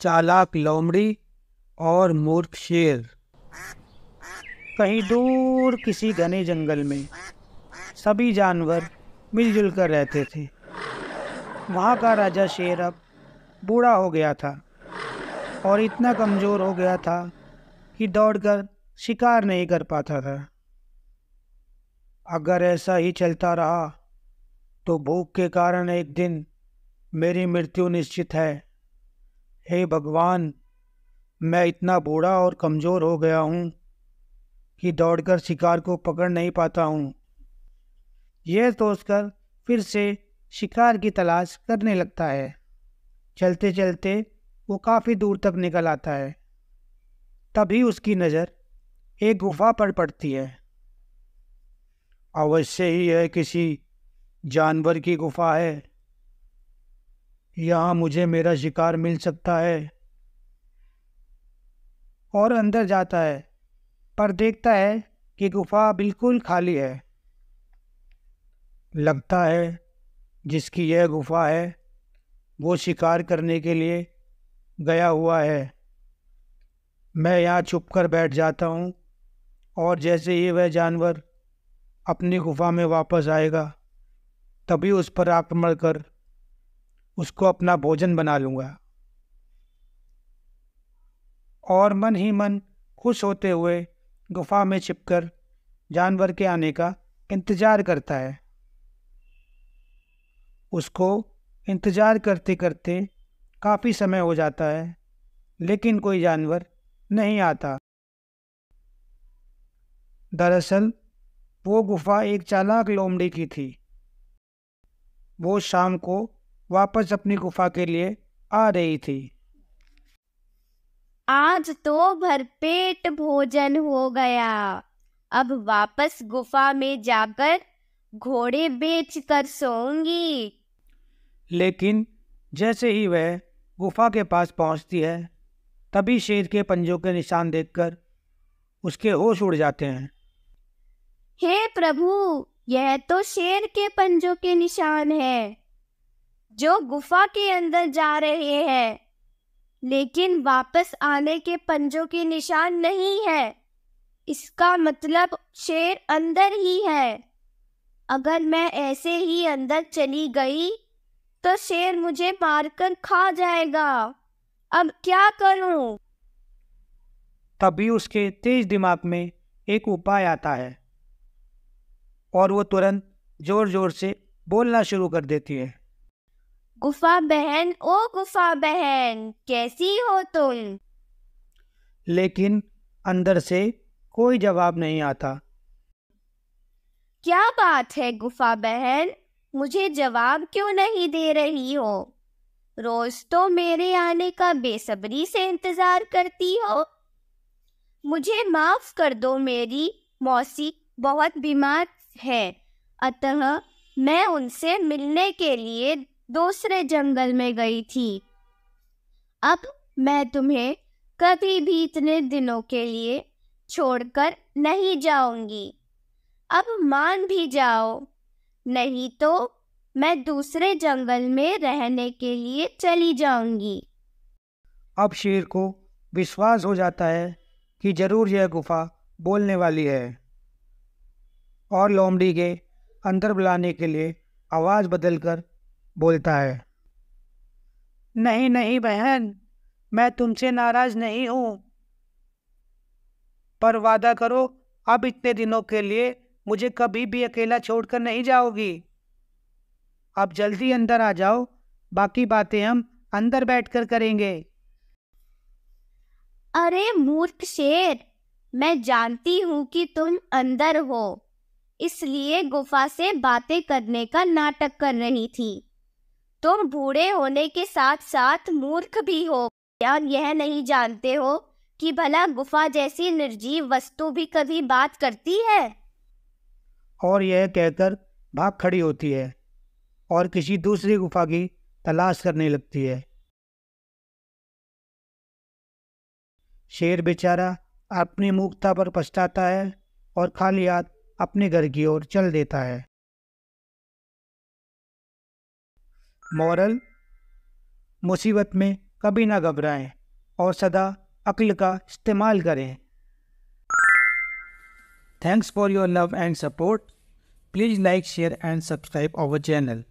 चालाक लोमड़ी और मूर्ख शेर कहीं दूर किसी घने जंगल में सभी जानवर मिलजुल कर रहते थे वहाँ का राजा शेर अब बूढ़ा हो गया था और इतना कमज़ोर हो गया था कि दौड़कर शिकार नहीं कर पाता था अगर ऐसा ही चलता रहा तो भूख के कारण एक दिन मेरी मृत्यु निश्चित है हे भगवान मैं इतना बूढ़ा और कमज़ोर हो गया हूँ कि दौड़कर शिकार को पकड़ नहीं पाता हूँ यह सोचकर फिर से शिकार की तलाश करने लगता है चलते चलते वो काफ़ी दूर तक निकल आता है तभी उसकी नज़र एक गुफा पर पड़ती है अवश्य ही यह किसी जानवर की गुफा है यहाँ मुझे मेरा शिकार मिल सकता है और अंदर जाता है पर देखता है कि गुफा बिल्कुल खाली है लगता है जिसकी यह गुफा है वो शिकार करने के लिए गया हुआ है मैं यहाँ छुप कर बैठ जाता हूँ और जैसे ही वह जानवर अपनी गुफा में वापस आएगा तभी उस पर आक्रमण कर उसको अपना भोजन बना लूँगा और मन ही मन खुश होते हुए गुफा में छिपकर जानवर के आने का इंतज़ार करता है उसको इंतज़ार करते करते काफ़ी समय हो जाता है लेकिन कोई जानवर नहीं आता दरअसल वो गुफा एक चालाक लोमड़ी की थी वो शाम को वापस अपनी गुफा के लिए आ रही थी आज तो भरपेट भोजन हो गया अब वापस गुफा में जाकर घोड़े बेच कर सोऊंगी लेकिन जैसे ही वह गुफा के पास पहुंचती है तभी शेर के पंजों के निशान देखकर उसके होश उड़ जाते हैं हे प्रभु यह तो शेर के पंजों के निशान है जो गुफा के अंदर जा रहे हैं लेकिन वापस आने के पंजों के निशान नहीं है इसका मतलब शेर अंदर ही है अगर मैं ऐसे ही अंदर चली गई तो शेर मुझे मारकर खा जाएगा अब क्या करूं? तभी उसके तेज दिमाग में एक उपाय आता है और वो तुरंत जोर जोर से बोलना शुरू कर देती है गुफा बहन ओ गुफा बहन कैसी हो तुम लेकिन अंदर से कोई जवाब नहीं आता क्या बात है गुफा बहन मुझे जवाब क्यों नहीं दे रही हो रोज तो मेरे आने का बेसब्री से इंतजार करती हो मुझे माफ कर दो मेरी मौसी बहुत बीमार है अतः मैं उनसे मिलने के लिए दूसरे जंगल में गई थी अब मैं तुम्हें कभी भी इतने दिनों के लिए छोड़कर नहीं जाऊंगी अब मान भी जाओ नहीं तो मैं दूसरे जंगल में रहने के लिए चली जाऊंगी अब शेर को विश्वास हो जाता है कि जरूर यह गुफा बोलने वाली है और लोमड़ी के अंदर बुलाने के लिए आवाज़ बदलकर बोलता है नहीं नहीं बहन मैं तुमसे नाराज नहीं हूँ पर वादा करो अब इतने दिनों के लिए मुझे कभी भी अकेला छोड़कर नहीं जाओगी अब जल्दी अंदर आ जाओ बाकी बातें हम अंदर बैठकर करेंगे अरे मूर्ख शेर मैं जानती हूँ कि तुम अंदर हो इसलिए गुफा से बातें करने का नाटक कर रही थी तुम बूढ़े होने के साथ साथ मूर्ख भी हो या यह नहीं जानते हो कि भला गुफा जैसी निर्जीव वस्तु भी कभी बात करती है और यह कहकर भाग खड़ी होती है और किसी दूसरी गुफा की तलाश करने लगती है शेर बेचारा अपनी मूर्खता पर पछताता है और खाली हाथ अपने घर की ओर चल देता है मॉरल मुसीबत में कभी ना घबराएं और सदा अक्ल का इस्तेमाल करें thanks for your love and support please like share and subscribe our channel